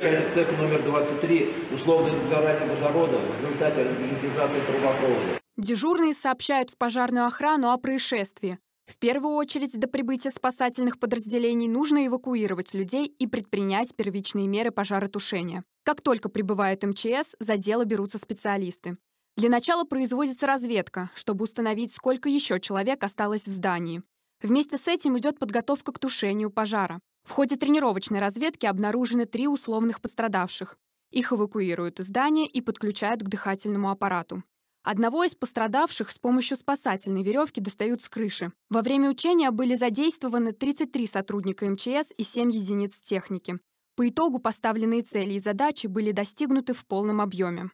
Цех номер 23. Условное сгорание водорода в результате разгерметизации трубопровода. Дежурные сообщают в пожарную охрану о происшествии. В первую очередь до прибытия спасательных подразделений нужно эвакуировать людей и предпринять первичные меры пожаротушения. Как только прибывает МЧС, за дело берутся специалисты. Для начала производится разведка, чтобы установить, сколько еще человек осталось в здании. Вместе с этим идет подготовка к тушению пожара. В ходе тренировочной разведки обнаружены три условных пострадавших. Их эвакуируют из здания и подключают к дыхательному аппарату. Одного из пострадавших с помощью спасательной веревки достают с крыши. Во время учения были задействованы 33 сотрудника МЧС и 7 единиц техники. По итогу поставленные цели и задачи были достигнуты в полном объеме.